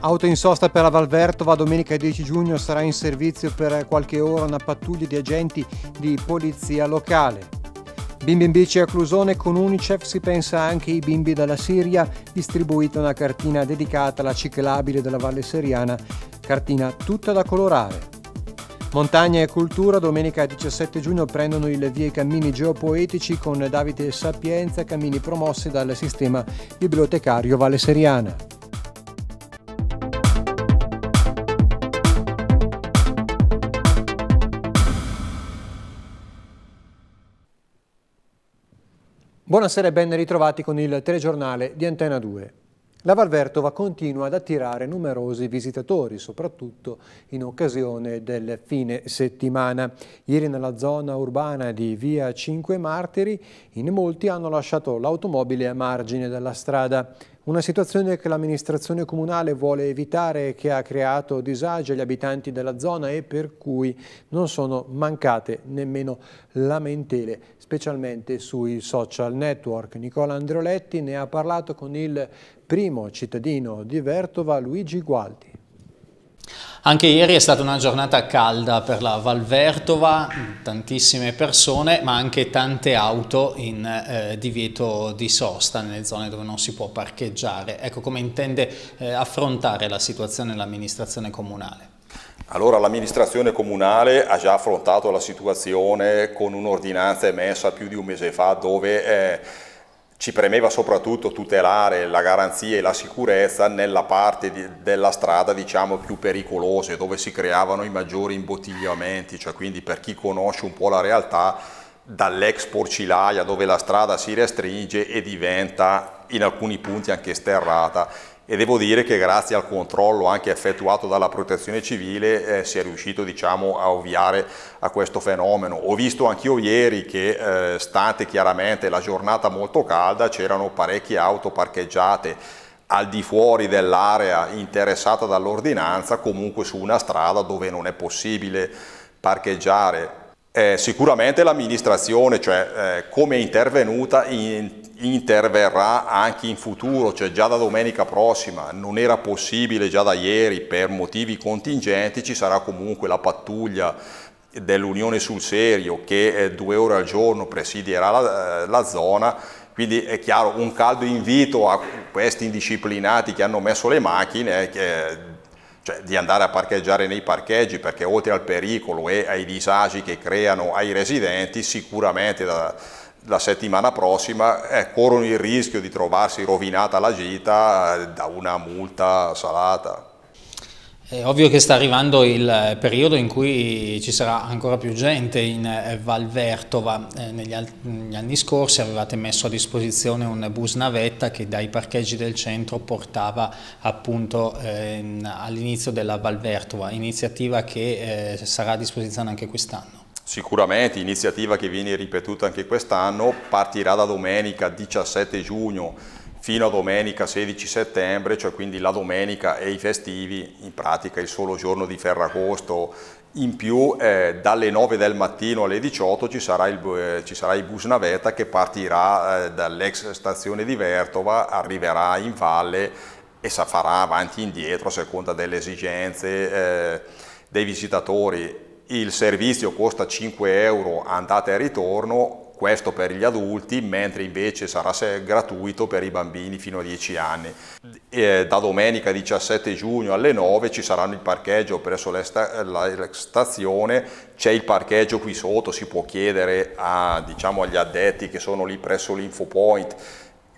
Auto in sosta per la Valvertova, domenica 10 giugno sarà in servizio per qualche ora una pattuglia di agenti di polizia locale. Bimbi in bici a Clusone con Unicef si pensa anche ai bimbi dalla Siria, distribuita una cartina dedicata alla ciclabile della Valle Seriana, cartina tutta da colorare. Montagna e cultura, domenica 17 giugno prendono il via i cammini geopoetici con Davide Sapienza, cammini promossi dal sistema bibliotecario Valle Seriana. Buonasera e ben ritrovati con il telegiornale di Antena 2. La Valvertova continua ad attirare numerosi visitatori, soprattutto in occasione del fine settimana. Ieri nella zona urbana di Via 5 Martiri in molti hanno lasciato l'automobile a margine della strada. Una situazione che l'amministrazione comunale vuole evitare e che ha creato disagi agli abitanti della zona e per cui non sono mancate nemmeno lamentele specialmente sui social network. Nicola Andreoletti ne ha parlato con il primo cittadino di Vertova, Luigi Gualdi. Anche ieri è stata una giornata calda per la Valvertova, tantissime persone ma anche tante auto in eh, divieto di sosta nelle zone dove non si può parcheggiare. Ecco come intende eh, affrontare la situazione l'amministrazione comunale. Allora l'amministrazione comunale ha già affrontato la situazione con un'ordinanza emessa più di un mese fa dove eh, ci premeva soprattutto tutelare la garanzia e la sicurezza nella parte di, della strada diciamo, più pericolose dove si creavano i maggiori imbottigliamenti, cioè quindi per chi conosce un po' la realtà dall'ex porcilaia dove la strada si restringe e diventa in alcuni punti anche sterrata e devo dire che grazie al controllo anche effettuato dalla protezione civile eh, si è riuscito diciamo, a ovviare a questo fenomeno. Ho visto anch'io ieri che eh, stante chiaramente la giornata molto calda c'erano parecchie auto parcheggiate al di fuori dell'area interessata dall'ordinanza comunque su una strada dove non è possibile parcheggiare. Eh, sicuramente l'amministrazione, cioè eh, come è intervenuta, in, interverrà anche in futuro, cioè già da domenica prossima, non era possibile già da ieri per motivi contingenti, ci sarà comunque la pattuglia dell'Unione sul serio che eh, due ore al giorno presidierà la, eh, la zona, quindi è chiaro un caldo invito a questi indisciplinati che hanno messo le macchine eh, che, cioè, di andare a parcheggiare nei parcheggi perché oltre al pericolo e ai disagi che creano ai residenti sicuramente da, la settimana prossima eh, corrono il rischio di trovarsi rovinata la gita eh, da una multa salata. È ovvio che sta arrivando il eh, periodo in cui ci sarà ancora più gente in eh, Valvertova. Negli, anni scorsi avevate messo a disposizione un bus navetta che dai parcheggi del centro portava appunto all'inizio della Valvertova, iniziativa che sarà a disposizione anche quest'anno. Sicuramente iniziativa che viene ripetuta anche quest'anno partirà da domenica 17 giugno fino a domenica 16 settembre, cioè quindi la domenica e i festivi, in pratica il solo giorno di Ferragosto in più eh, dalle 9 del mattino alle 18 ci sarà il, eh, ci sarà il bus navetta che partirà eh, dall'ex stazione di Vertova, arriverà in valle e si farà avanti e indietro a seconda delle esigenze eh, dei visitatori il servizio costa 5 euro andata e ritorno, questo per gli adulti, mentre invece sarà gratuito per i bambini fino a 10 anni. E eh, da domenica 17 giugno alle 9 ci saranno il parcheggio presso sta la stazione, c'è il parcheggio qui sotto, si può chiedere a, diciamo, agli addetti che sono lì presso l'Infopoint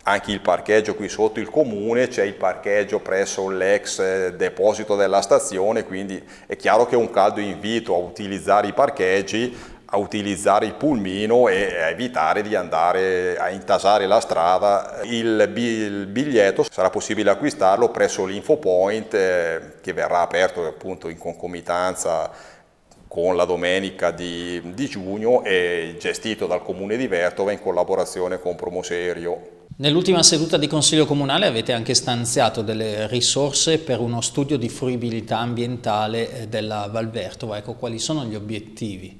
anche il parcheggio qui sotto il comune, c'è il parcheggio presso l'ex eh, deposito della stazione, quindi è chiaro che è un caldo invito a utilizzare i parcheggi, a utilizzare il pulmino e a evitare di andare a intasare la strada. Il, biglietto sarà possibile acquistarlo presso l'Infopoint eh, che verrà aperto appunto in concomitanza con la domenica di, di giugno e gestito dal comune di Vertova in collaborazione con Promoserio. Nell'ultima seduta di Consiglio Comunale avete anche stanziato delle risorse per uno studio di fruibilità ambientale eh, della Valvertova. Ecco, quali sono gli obiettivi?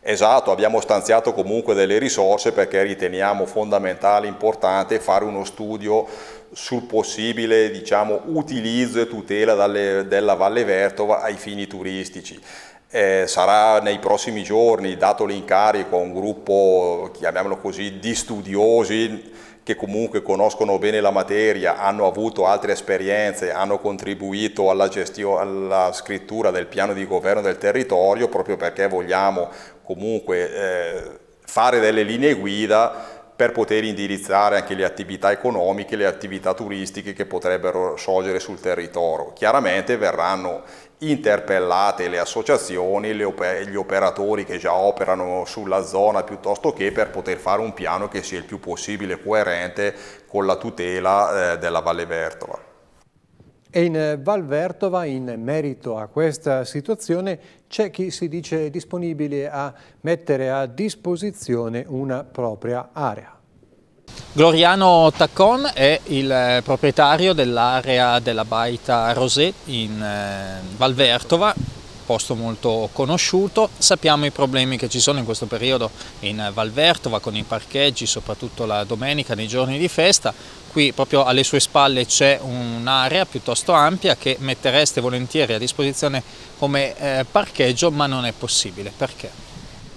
Esatto, abbiamo stanziato comunque delle risorse perché riteniamo fondamentale, importante fare uno studio sul possibile diciamo, utilizzo e tutela dalle, della Valle Vertova ai fini turistici. Eh, sarà nei prossimi giorni dato l'incarico a un gruppo, chiamiamolo così, di studiosi che comunque conoscono bene la materia, hanno avuto altre esperienze, hanno contribuito alla, gestio, alla scrittura del piano di governo del territorio, proprio perché vogliamo comunque eh, fare delle linee guida per poter indirizzare anche le attività economiche, le attività turistiche che potrebbero sorgere sul territorio. Chiaramente verranno interpellate le associazioni, gli operatori che già operano sulla zona piuttosto che per poter fare un piano che sia il più possibile coerente con la tutela eh, della Valle Vertova. E in eh, Val Vertova, in merito a questa situazione, c'è chi si dice disponibile a mettere a disposizione una propria area. Gloriano Taccon è il eh, proprietario dell'area della Baita Rosé in eh, Valvertova, posto molto conosciuto. Sappiamo i problemi che ci sono in questo periodo in Valvertova con i parcheggi, soprattutto la domenica nei giorni di festa. Qui proprio alle sue spalle c'è un'area piuttosto ampia che mettereste volentieri a disposizione come eh, parcheggio, ma non è possibile. Perché?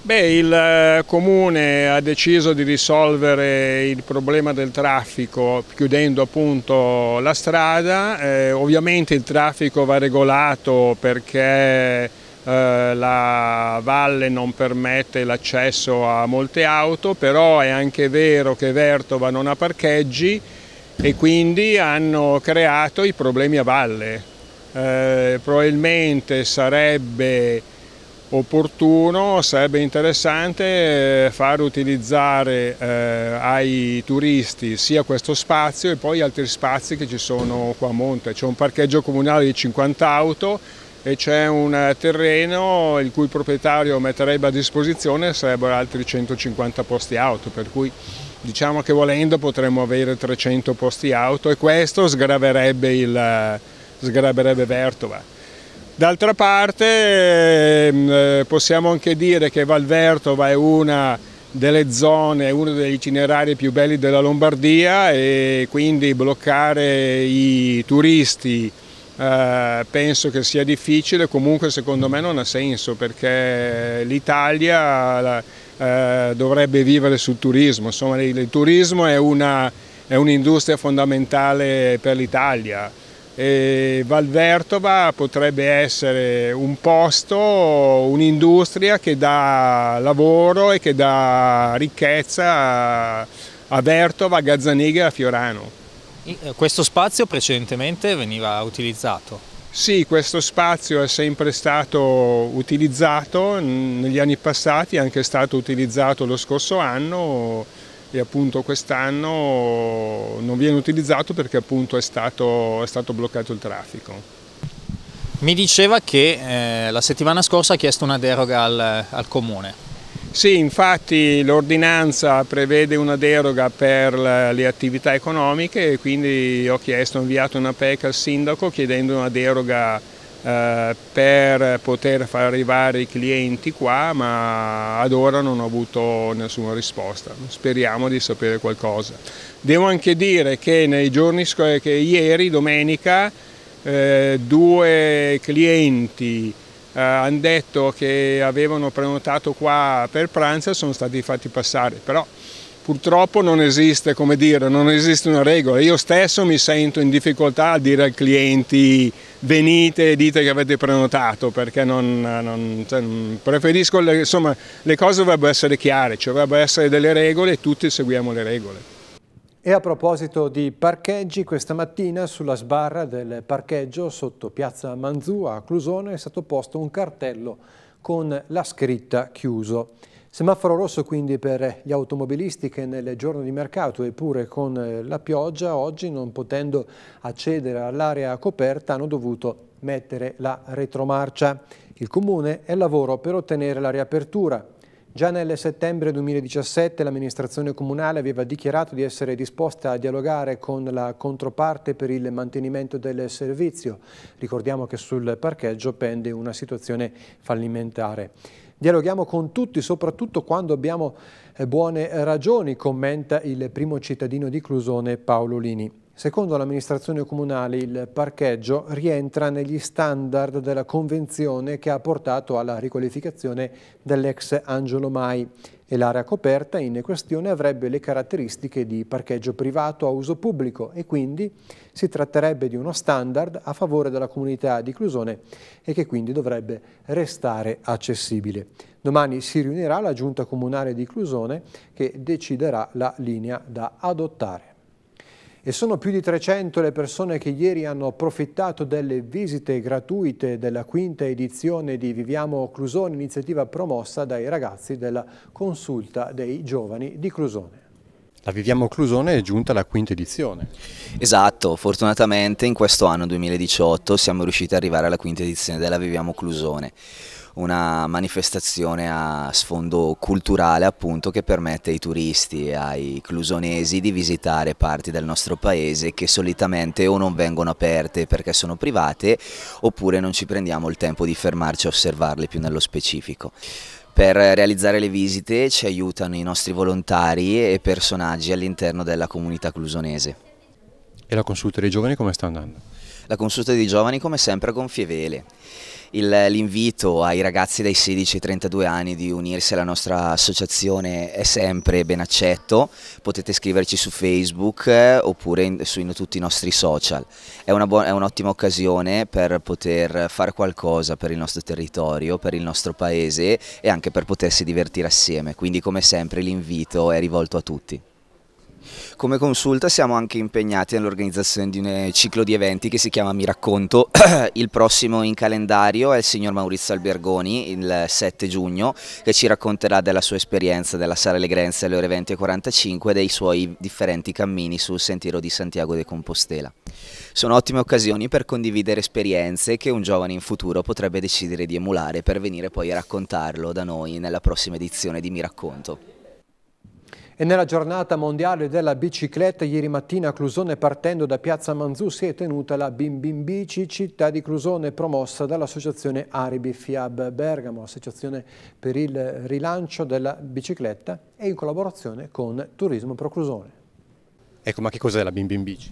Beh, il eh, Comune ha deciso di risolvere il problema del traffico chiudendo appunto la strada, eh, ovviamente il traffico va regolato perché eh, la valle non permette l'accesso a molte auto, però è anche vero che Vertova non ha parcheggi e quindi hanno creato i problemi a valle. Eh, probabilmente sarebbe opportuno, sarebbe interessante eh, far utilizzare eh, ai turisti sia questo spazio e poi altri spazi che ci sono qua a monte. C'è un parcheggio comunale di 50 auto e c'è un eh, terreno il cui proprietario metterebbe a disposizione sarebbero altri 150 posti auto, per cui diciamo che volendo potremmo avere 300 posti auto e questo sgraverebbe, il, sgraverebbe Vertova. D'altra parte ehm, eh, possiamo anche dire che Valvertova è una delle zone, uno degli itinerari più belli della Lombardia e quindi bloccare i turisti eh, penso che sia difficile, comunque secondo me non ha senso perché l'Italia eh, dovrebbe vivere sul turismo, insomma il, il turismo è un'industria un fondamentale per l'Italia. Valvertova potrebbe essere un posto, un'industria che dà lavoro e che dà ricchezza a Vertova, a Gazzaniga e a Fiorano. Eh, questo spazio precedentemente veniva utilizzato? Sì, questo spazio è sempre stato utilizzato negli anni passati, è anche stato utilizzato lo scorso anno e appunto quest'anno non viene utilizzato perché appunto è stato, è stato bloccato il traffico. Mi diceva che eh, la settimana scorsa ha chiesto una deroga al, al comune. Sì, infatti l'ordinanza prevede una deroga per le attività economiche e quindi ho chiesto, ho inviato una PEC al sindaco chiedendo una deroga eh, per poter far arrivare i clienti qua, ma ad ora non ho avuto nessuna risposta. Speriamo di sapere qualcosa. Devo anche dire che nei giorni scorsi, ieri, domenica, eh, due clienti eh, hanno detto che avevano prenotato qua per pranzo e sono stati fatti passare, però purtroppo non esiste, come dire, non esiste una regola. Io stesso mi sento in difficoltà a dire ai clienti venite e dite che avete prenotato, perché non, non, cioè, preferisco, le, insomma, le cose dovrebbero essere chiare, ci cioè dovrebbero essere delle regole e tutti seguiamo le regole. E a proposito di parcheggi, questa mattina sulla sbarra del parcheggio sotto Piazza Manzù a Clusone è stato posto un cartello con la scritta chiuso. Semaforo rosso quindi per gli automobilisti che nel giorno di mercato, eppure con la pioggia, oggi non potendo accedere all'area coperta hanno dovuto mettere la retromarcia. Il Comune è al lavoro per ottenere la riapertura. Già nel settembre 2017 l'amministrazione comunale aveva dichiarato di essere disposta a dialogare con la controparte per il mantenimento del servizio. Ricordiamo che sul parcheggio pende una situazione fallimentare. Dialoghiamo con tutti, soprattutto quando abbiamo eh, buone ragioni, commenta il primo cittadino di Clusone Paolo Lini. Secondo l'amministrazione comunale il parcheggio rientra negli standard della convenzione che ha portato alla riqualificazione dell'ex Angelo Mai e l'area coperta in questione avrebbe le caratteristiche di parcheggio privato a uso pubblico e quindi si tratterebbe di uno standard a favore della comunità di Clusone e che quindi dovrebbe restare accessibile. Domani si riunirà la giunta comunale di Clusone che deciderà la linea da adottare. E sono più di 300 le persone che ieri hanno approfittato delle visite gratuite della quinta edizione di Viviamo Clusone, iniziativa promossa dai ragazzi della Consulta dei Giovani di Clusone. La Viviamo Clusone è giunta alla quinta edizione. Esatto, fortunatamente in questo anno 2018 siamo riusciti ad arrivare alla quinta edizione della Viviamo Clusone una manifestazione a sfondo culturale appunto che permette ai turisti e ai clusonesi di visitare parti del nostro paese che solitamente o non vengono aperte perché sono private oppure non ci prendiamo il tempo di fermarci a osservarle più nello specifico. Per realizzare le visite ci aiutano i nostri volontari e personaggi all'interno della comunità clusonese. E la consulta dei giovani come sta andando? La consulta dei giovani come sempre gonfie vele l'invito ai ragazzi dai 16 ai 32 anni di unirsi alla nostra associazione è sempre ben accetto, potete scriverci su Facebook eh, oppure in, su in tutti i nostri social, è un'ottima occasione per poter fare qualcosa per il nostro territorio, per il nostro paese e anche per potersi divertire assieme, quindi come sempre l'invito è rivolto a tutti. Come consulta siamo anche impegnati nell'organizzazione di un eh, ciclo di eventi che si chiama Mi Racconto. Il prossimo in calendario è il signor Maurizio Albergoni, il 7 giugno, che ci racconterà della sua esperienza della Sala Legrenza alle ore 20.45 e 45, dei suoi differenti cammini sul sentiero di Santiago de Compostela. Sono ottime occasioni per condividere esperienze che un giovane in futuro potrebbe decidere di emulare per venire poi a raccontarlo da noi nella prossima edizione di Mi Racconto. E nella giornata mondiale della bicicletta, ieri mattina a Clusone partendo da Piazza Manzù si è tenuta la Bim Bim Bici, città di Clusone promossa dall'associazione Aribi Fiab Bergamo, associazione per il rilancio della bicicletta e in collaborazione con Turismo Pro Clusone. Ecco, ma che cos'è la Bim Bim Bici?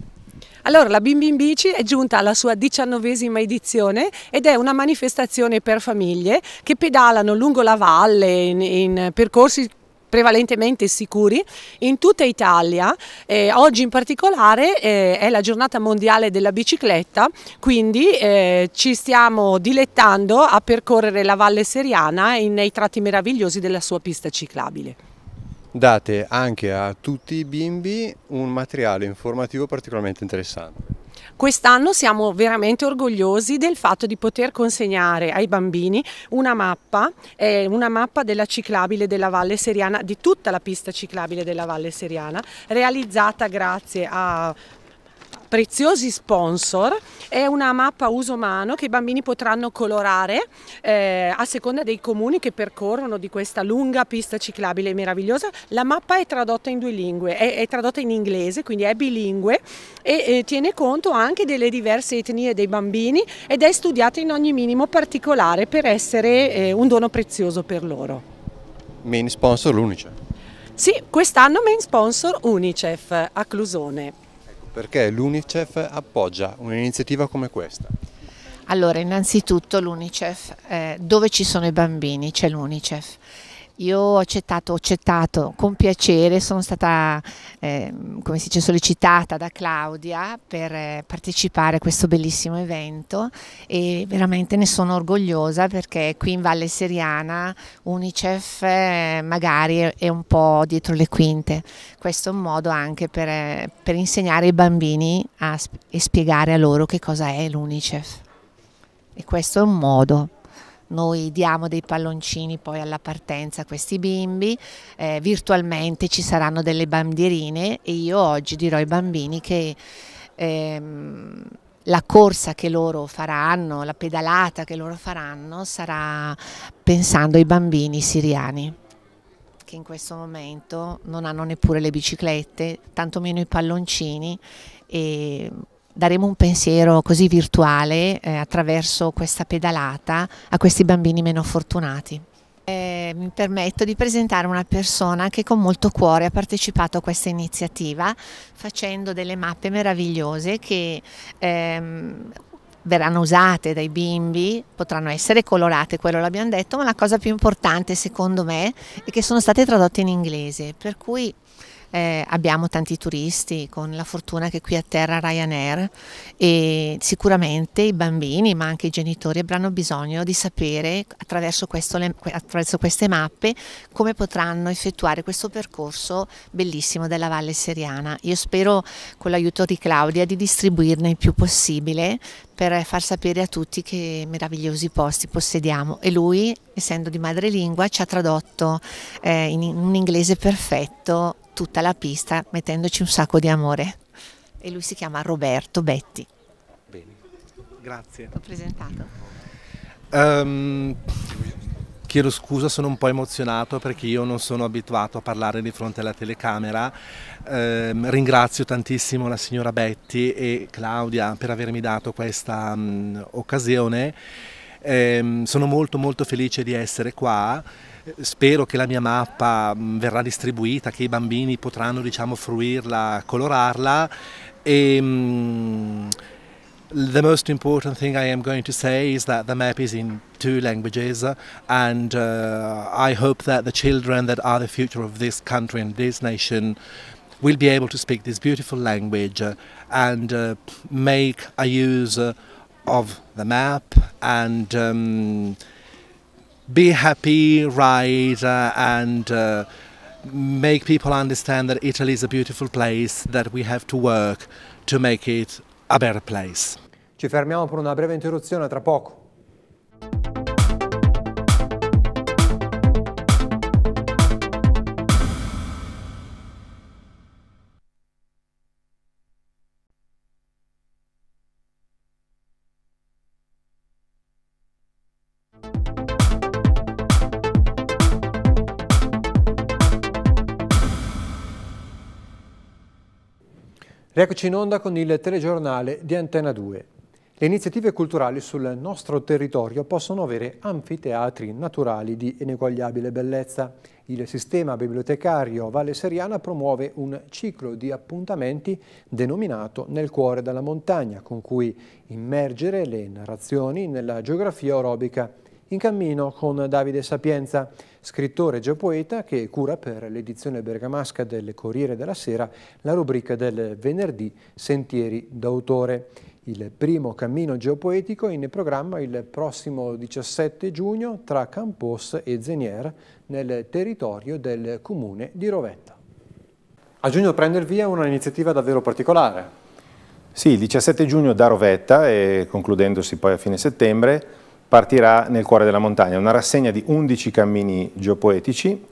Allora, la Bim Bim Bici è giunta alla sua diciannovesima edizione ed è una manifestazione per famiglie che pedalano lungo la valle in, in percorsi prevalentemente sicuri in tutta Italia. Eh, oggi in particolare eh, è la giornata mondiale della bicicletta, quindi eh, ci stiamo dilettando a percorrere la Valle Seriana in, nei tratti meravigliosi della sua pista ciclabile. Date anche a tutti i bimbi un materiale informativo particolarmente interessante. Quest'anno siamo veramente orgogliosi del fatto di poter consegnare ai bambini una mappa, eh, una mappa della ciclabile della Valle Seriana, di tutta la pista ciclabile della Valle Seriana, realizzata grazie a preziosi sponsor. È una mappa a uso umano che i bambini potranno colorare eh, a seconda dei comuni che percorrono di questa lunga pista ciclabile meravigliosa. La mappa è tradotta in due lingue, è, è tradotta in inglese, quindi è bilingue e tiene conto anche delle diverse etnie dei bambini ed è studiata in ogni minimo particolare per essere eh, un dono prezioso per loro. Main sponsor l'Unicef? Sì, quest'anno main sponsor Unicef a Clusone. Ecco, perché l'Unicef appoggia un'iniziativa come questa? Allora, innanzitutto l'Unicef, eh, dove ci sono i bambini c'è l'Unicef io ho accettato, ho accettato con piacere, sono stata, eh, come si dice, sollecitata da Claudia per eh, partecipare a questo bellissimo evento e veramente ne sono orgogliosa perché qui in Valle Seriana Unicef eh, magari è un po' dietro le quinte. Questo è un modo anche per, eh, per insegnare ai bambini a, e spiegare a loro che cosa è l'Unicef. E questo è un modo. Noi diamo dei palloncini poi alla partenza a questi bimbi, eh, virtualmente ci saranno delle bandierine e io oggi dirò ai bambini che ehm, la corsa che loro faranno, la pedalata che loro faranno sarà pensando ai bambini siriani che in questo momento non hanno neppure le biciclette, tantomeno i palloncini e daremo un pensiero così virtuale eh, attraverso questa pedalata a questi bambini meno fortunati. Eh, mi permetto di presentare una persona che con molto cuore ha partecipato a questa iniziativa facendo delle mappe meravigliose che ehm, verranno usate dai bimbi, potranno essere colorate, quello l'abbiamo detto, ma la cosa più importante secondo me è che sono state tradotte in inglese, per cui eh, abbiamo tanti turisti con la fortuna che qui atterra Ryanair e sicuramente i bambini ma anche i genitori avranno bisogno di sapere attraverso, questo, attraverso queste mappe come potranno effettuare questo percorso bellissimo della Valle Seriana. Io spero con l'aiuto di Claudia di distribuirne il più possibile per far sapere a tutti che meravigliosi posti possediamo e lui, essendo di madrelingua, ci ha tradotto eh, in un inglese perfetto tutta la pista mettendoci un sacco di amore. E lui si chiama Roberto Betti. Bene, grazie. Ho presentato. Um, chiedo scusa, sono un po' emozionato perché io non sono abituato a parlare di fronte alla telecamera. Eh, ringrazio tantissimo la signora Betti e Claudia per avermi dato questa um, occasione. Eh, sono molto molto felice di essere qua Spero che la mia mappa mm, verrà distribuita, che i bambini potranno diciamo, fruirla, colorarla. E, um, the most important thing I am going to say is that the map is in two languages, and uh, I hope that the children that are the future of this country and this nation will be able to speak this beautiful language and uh, make a use of the map and. Um, be happy, ride, uh, and uh, make people understand that Italy is a beautiful place, that we have to work to make it a better place. Ci fermiamo per una breve interruzione tra poco. Rieccoci in onda con il telegiornale di Antena 2. Le iniziative culturali sul nostro territorio possono avere anfiteatri naturali di ineguagliabile bellezza. Il sistema bibliotecario Valle Seriana promuove un ciclo di appuntamenti denominato Nel cuore della montagna, con cui immergere le narrazioni nella geografia orobica in cammino con Davide Sapienza, scrittore e geopoeta che cura per l'edizione bergamasca del Corriere della Sera la rubrica del venerdì Sentieri d'autore. Il primo cammino geopoetico è in programma il prossimo 17 giugno tra Campos e Zenier nel territorio del comune di Rovetta. A giugno prende il via un'iniziativa davvero particolare. Sì, il 17 giugno da Rovetta e concludendosi poi a fine settembre partirà nel cuore della montagna, una rassegna di 11 cammini geopoetici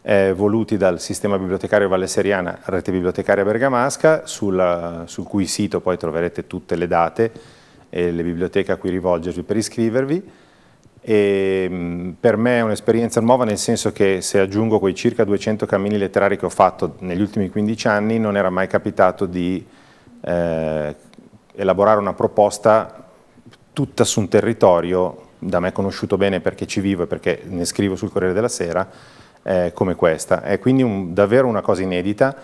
eh, voluti dal sistema bibliotecario Valle Seriana, Rete Bibliotecaria Bergamasca, sulla, sul cui sito poi troverete tutte le date e le biblioteche a cui rivolgervi per iscrivervi. E, mm, per me è un'esperienza nuova nel senso che se aggiungo quei circa 200 cammini letterari che ho fatto negli ultimi 15 anni non era mai capitato di eh, elaborare una proposta tutta su un territorio da me conosciuto bene perché ci vivo e perché ne scrivo sul Corriere della Sera, eh, come questa. È quindi un, davvero una cosa inedita,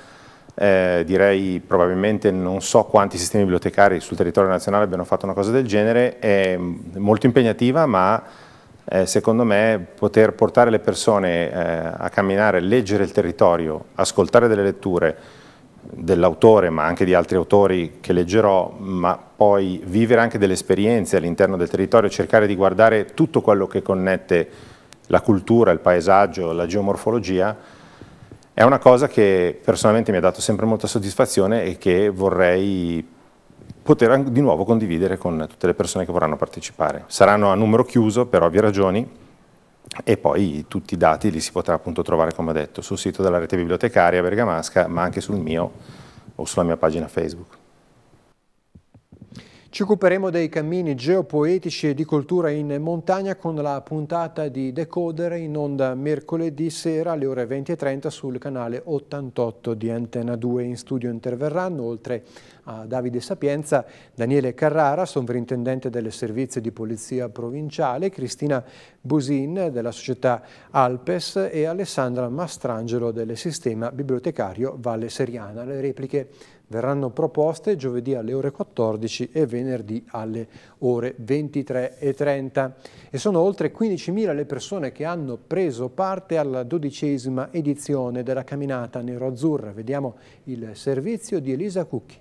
eh, direi probabilmente non so quanti sistemi bibliotecari sul territorio nazionale abbiano fatto una cosa del genere, è molto impegnativa ma eh, secondo me poter portare le persone eh, a camminare, leggere il territorio, ascoltare delle letture, dell'autore ma anche di altri autori che leggerò, ma poi vivere anche delle esperienze all'interno del territorio, cercare di guardare tutto quello che connette la cultura, il paesaggio, la geomorfologia, è una cosa che personalmente mi ha dato sempre molta soddisfazione e che vorrei poter di nuovo condividere con tutte le persone che vorranno partecipare. Saranno a numero chiuso per ovvie ragioni, e poi tutti i dati li si potrà appunto trovare, come ho detto, sul sito della rete bibliotecaria bergamasca, ma anche sul mio o sulla mia pagina Facebook. Ci occuperemo dei cammini geopoetici e di cultura in montagna con la puntata di Decoder in onda mercoledì sera alle ore 20.30 sul canale 88 di Antena 2. In studio interverranno, oltre a Davide Sapienza, Daniele Carrara, sovrintendente delle servizi di polizia provinciale, Cristina Busin della società Alpes e Alessandra Mastrangelo del sistema bibliotecario Valle Seriana. Le repliche verranno proposte giovedì alle ore 14 e venerdì alle ore 23.30. E sono oltre 15.000 le persone che hanno preso parte alla dodicesima edizione della camminata nero-azzurra. Vediamo il servizio di Elisa Cucchi.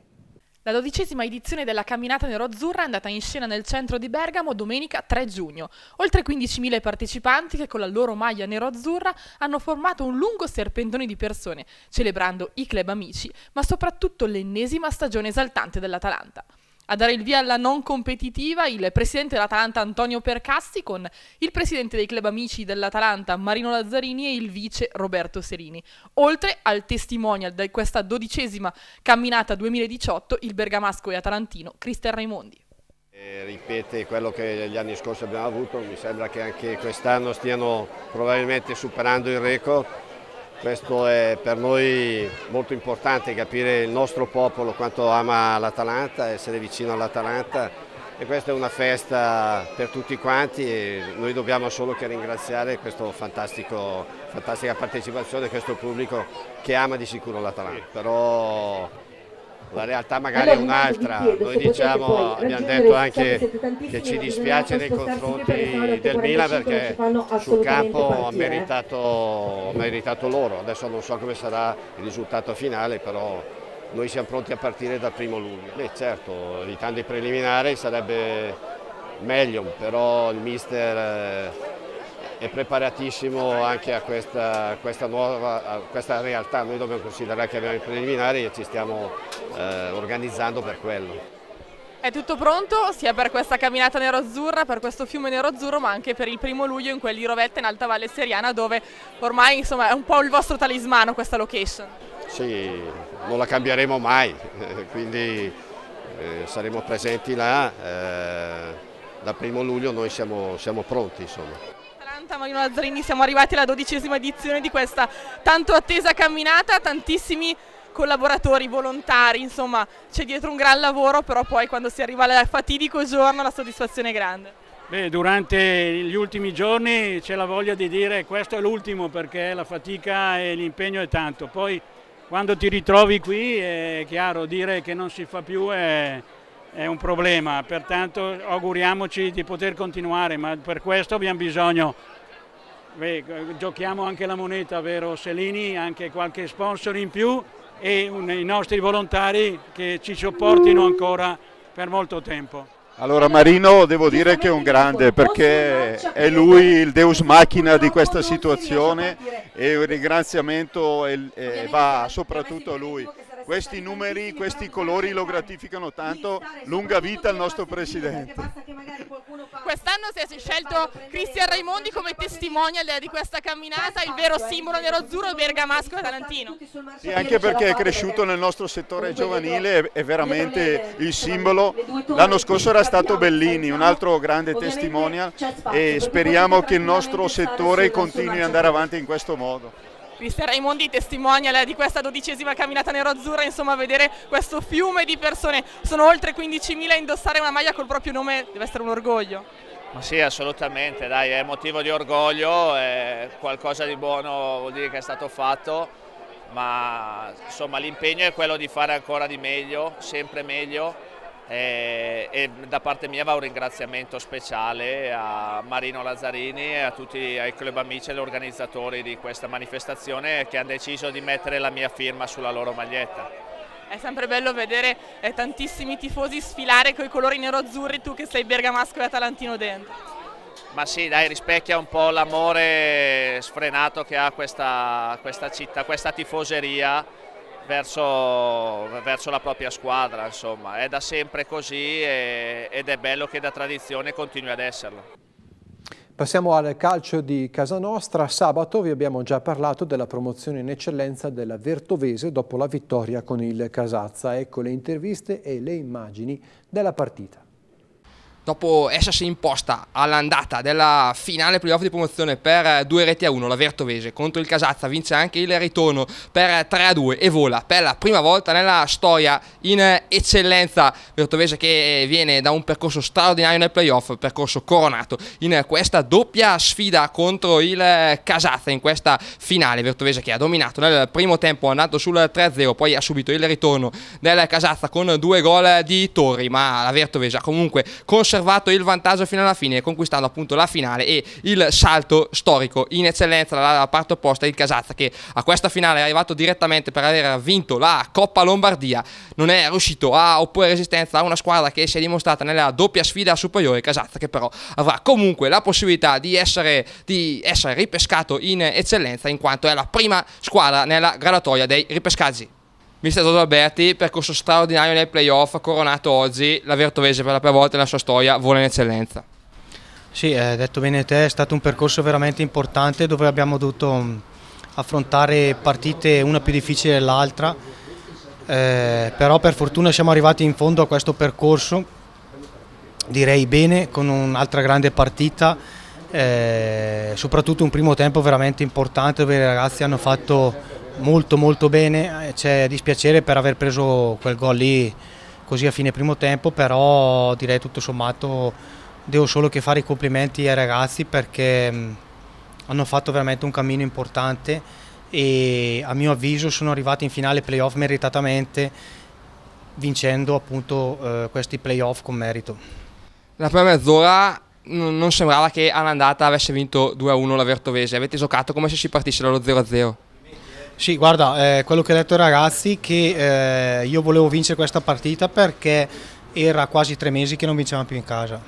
La dodicesima edizione della Camminata Nero-Azzurra è andata in scena nel centro di Bergamo domenica 3 giugno. Oltre 15.000 partecipanti che con la loro maglia nero-azzurra hanno formato un lungo serpentone di persone, celebrando i club amici, ma soprattutto l'ennesima stagione esaltante dell'Atalanta a dare il via alla non competitiva il presidente dell'Atalanta Antonio Percassi con il presidente dei club amici dell'Atalanta Marino Lazzarini e il vice Roberto Serini. Oltre al testimonial di questa dodicesima camminata 2018 il bergamasco e atalantino Cristian Raimondi. ripete quello che gli anni scorsi abbiamo avuto, mi sembra che anche quest'anno stiano probabilmente superando il record questo è per noi molto importante, capire il nostro popolo quanto ama l'Atalanta, essere vicino all'Atalanta e questa è una festa per tutti quanti e noi dobbiamo solo che ringraziare questa fantastica partecipazione, questo pubblico che ama di sicuro l'Atalanta. Però la realtà magari allora, è un'altra, noi diciamo, abbiamo detto anche che ci dispiace nei confronti del Milan perché sul campo ha meritato, meritato loro, adesso non so come sarà il risultato finale però noi siamo pronti a partire dal primo luglio. E certo, evitando i preliminari sarebbe meglio, però il mister eh, è preparatissimo anche a questa, questa nuova a questa realtà. Noi dobbiamo considerare che abbiamo i preliminari e ci stiamo eh, organizzando per quello. È tutto pronto sia per questa camminata nero-azzurra, per questo fiume nero-azzurro, ma anche per il primo luglio in quelli quell'Irovetta in Alta Valle Seriana dove ormai insomma, è un po' il vostro talismano questa location. Sì, non la cambieremo mai, quindi eh, saremo presenti là, eh, da primo luglio noi siamo, siamo pronti insomma. Santa Marina Lazzarini, siamo arrivati alla dodicesima edizione di questa tanto attesa camminata, tantissimi collaboratori, volontari, insomma c'è dietro un gran lavoro, però poi quando si arriva al fatidico giorno la soddisfazione è grande. Beh, durante gli ultimi giorni c'è la voglia di dire questo è l'ultimo perché la fatica e l'impegno è tanto, poi quando ti ritrovi qui è chiaro dire che non si fa più è, è un problema, pertanto auguriamoci di poter continuare, ma per questo abbiamo bisogno Beh, giochiamo anche la moneta, vero Selini, anche qualche sponsor in più e un, i nostri volontari che ci sopportino ancora per molto tempo. Allora Marino devo dire che è un grande perché è lui il deus macchina di questa situazione e un ringraziamento eh, va soprattutto a lui questi numeri, questi colori lo gratificano tanto, lunga vita al nostro Presidente. Quest'anno si è scelto Cristian Raimondi come testimonial di questa camminata, il vero simbolo nero-azzurro bergamasco e talantino. Sì, anche perché è cresciuto nel nostro settore giovanile, è veramente il simbolo. L'anno scorso era stato Bellini, un altro grande testimonial e speriamo che il nostro settore continui ad andare avanti in questo modo. Cristian Raimondi testimonial di questa dodicesima camminata nero-azzurra, insomma vedere questo fiume di persone, sono oltre 15.000 a indossare una maglia col proprio nome deve essere un orgoglio. Ma sì, assolutamente, dai, è motivo di orgoglio, qualcosa di buono vuol dire che è stato fatto, ma insomma l'impegno è quello di fare ancora di meglio, sempre meglio e, eh, e, da parte mia va un ringraziamento speciale a Marino Lazzarini e a tutti i club amici e agli organizzatori di questa manifestazione che hanno deciso di mettere la mia firma sulla loro maglietta. È sempre bello vedere eh, tantissimi tifosi sfilare con i colori nero-azzurri, tu che sei bergamasco e atalantino dentro. Ma sì, dai, rispecchia un po' l'amore sfrenato che ha questa, questa città, questa tifoseria verso, verso la propria squadra, insomma. è da sempre così e, ed è bello che da tradizione continui ad esserlo. Passiamo al calcio di Casa Nostra. Sabato vi abbiamo già parlato della promozione in eccellenza della Vertovese dopo la vittoria con il Casazza. Ecco le interviste e le immagini della partita dopo essersi imposta all'andata della finale playoff di promozione per due reti a uno, la Vertovese contro il Casazza vince anche il ritorno per 3 a 2 e vola per la prima volta nella storia in eccellenza Vertovese che viene da un percorso straordinario nel playoff percorso coronato in questa doppia sfida contro il Casazza in questa finale Vertovese che ha dominato nel primo tempo andando sul 3 a 0 poi ha subito il ritorno del Casazza con due gol di Torri ma la Vertovese ha comunque conseguito conservato il vantaggio fino alla fine, conquistando appunto la finale e il salto storico in eccellenza dalla parte opposta il Casazza che a questa finale è arrivato direttamente per aver vinto la Coppa Lombardia, non è riuscito a opporre resistenza a una squadra che si è dimostrata nella doppia sfida superiore Casazza che però avrà comunque la possibilità di essere, di essere ripescato in eccellenza in quanto è la prima squadra nella graduatoria dei ripescaggi. Mister Dodo Alberti, percorso straordinario nei playoff, ha coronato oggi la Vertovese per la prima volta nella sua storia, vola in eccellenza. Sì, eh, detto bene te, è stato un percorso veramente importante dove abbiamo dovuto mm, affrontare partite una più difficile dell'altra, eh, però per fortuna siamo arrivati in fondo a questo percorso, direi bene, con un'altra grande partita, eh, soprattutto un primo tempo veramente importante dove i ragazzi hanno fatto molto molto bene, eh, c'è dispiacere per aver preso quel gol lì così a fine primo tempo, però direi tutto sommato devo solo che fare i complimenti ai ragazzi perché hanno fatto veramente un cammino importante e a mio avviso sono arrivati in finale playoff meritatamente vincendo appunto eh, questi playoff con merito. La prima mezz'ora non sembrava che all'andata avesse vinto 2-1 la Vertovese, avete giocato come se si partisse dallo 0-0. Sì, guarda, eh, quello che ho detto ai ragazzi che eh, io volevo vincere questa partita perché era quasi tre mesi che non vincevamo più in casa.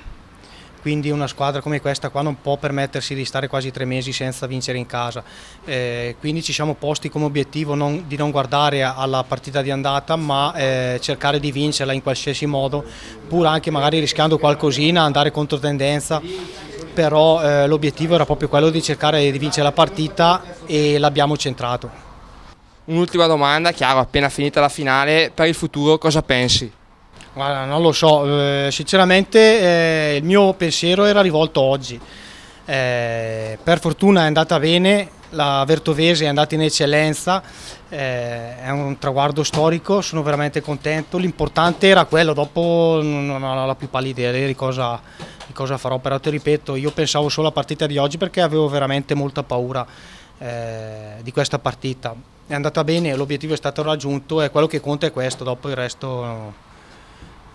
Quindi una squadra come questa qua non può permettersi di stare quasi tre mesi senza vincere in casa. Eh, quindi ci siamo posti come obiettivo non, di non guardare alla partita di andata ma eh, cercare di vincerla in qualsiasi modo, pur anche magari rischiando qualcosina, andare contro tendenza però eh, l'obiettivo era proprio quello di cercare di vincere la partita e l'abbiamo centrato. Un'ultima domanda, chiaro, appena finita la finale, per il futuro cosa pensi? Guarda, non lo so, eh, sinceramente eh, il mio pensiero era rivolto oggi. Eh, per fortuna è andata bene, la Vertovese è andata in eccellenza, eh, è un traguardo storico, sono veramente contento. L'importante era quello, dopo non ho la più pallida idea di cosa, di cosa farò, però ti ripeto, io pensavo solo alla partita di oggi perché avevo veramente molta paura eh, di questa partita è andata bene, l'obiettivo è stato raggiunto e quello che conta è questo, dopo il resto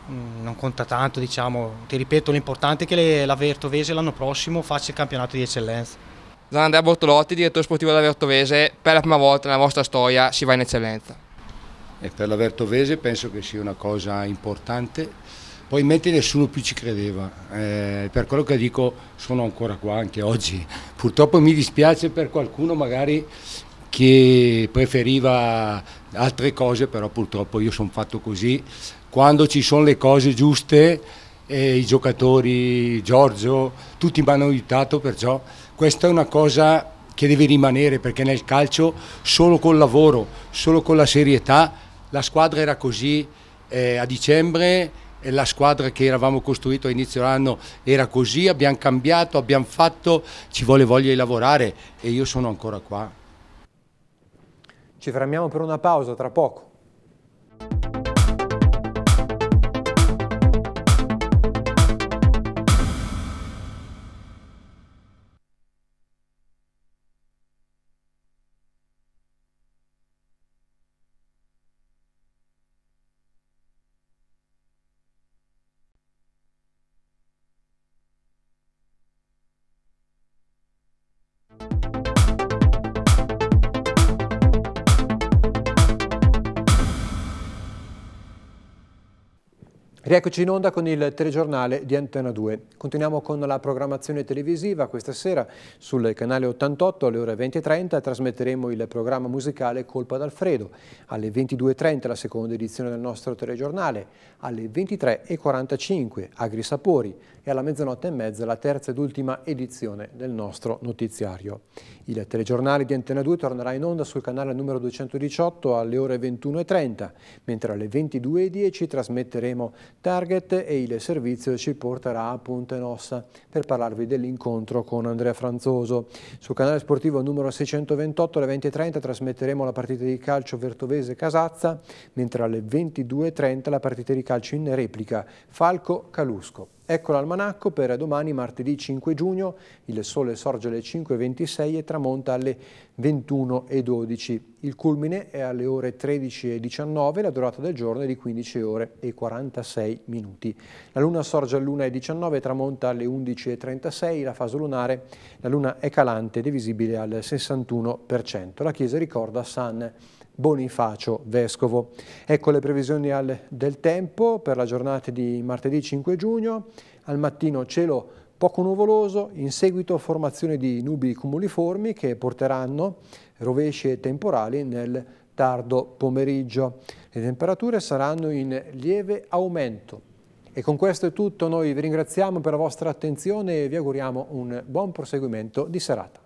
mm, non conta tanto, diciamo. ti ripeto l'importante è che la Vertovese l'anno prossimo faccia il campionato di eccellenza. Zanandrea Bortolotti, direttore sportivo della Vertovese, per la prima volta nella vostra storia si va in eccellenza. E per la Vertovese penso che sia una cosa importante, probabilmente nessuno più ci credeva, eh, per quello che dico sono ancora qua anche oggi, purtroppo mi dispiace per qualcuno magari che preferiva altre cose, però purtroppo io sono fatto così. Quando ci sono le cose giuste, eh, i giocatori, Giorgio, tutti mi hanno aiutato, perciò questa è una cosa che deve rimanere perché nel calcio solo col lavoro, solo con la serietà, la squadra era così eh, a dicembre la squadra che eravamo costruito a inizio anno era così, abbiamo cambiato, abbiamo fatto, ci vuole voglia di lavorare e io sono ancora qua. Ci fermiamo per una pausa tra poco. Rieccoci in onda con il telegiornale di Antena 2. Continuiamo con la programmazione televisiva. Questa sera sul canale 88 alle ore 20.30 trasmetteremo il programma musicale Colpa d'Alfredo. Alle 22.30 la seconda edizione del nostro telegiornale. Alle 23.45 Agri Sapori e alla mezzanotte e mezza la terza ed ultima edizione del nostro notiziario. Il telegiornale di Antena 2 tornerà in onda sul canale numero 218 alle ore 21.30, mentre alle 22.10 trasmetteremo Target e il servizio ci porterà a Ponte Nossa per parlarvi dell'incontro con Andrea Franzoso. Sul canale sportivo numero 628 alle 20.30 trasmetteremo la partita di calcio Vertovese-Casazza, mentre alle 22.30 la partita di calcio in replica Falco-Calusco. Ecco l'almanacco per domani martedì 5 giugno, il sole sorge alle 5.26 e tramonta alle 21.12. Il culmine è alle ore 13.19, la durata del giorno è di 15 ore e 46 minuti. La luna sorge alle 1.19 e tramonta alle 11.36, la fase lunare, la luna è calante ed è visibile al 61%. La chiesa ricorda San Bonifacio Vescovo. Ecco le previsioni al, del tempo per la giornata di martedì 5 giugno. Al mattino cielo poco nuvoloso, in seguito formazione di nubi cumuliformi che porteranno rovesci e temporali nel tardo pomeriggio. Le temperature saranno in lieve aumento. E con questo è tutto, noi vi ringraziamo per la vostra attenzione e vi auguriamo un buon proseguimento di serata.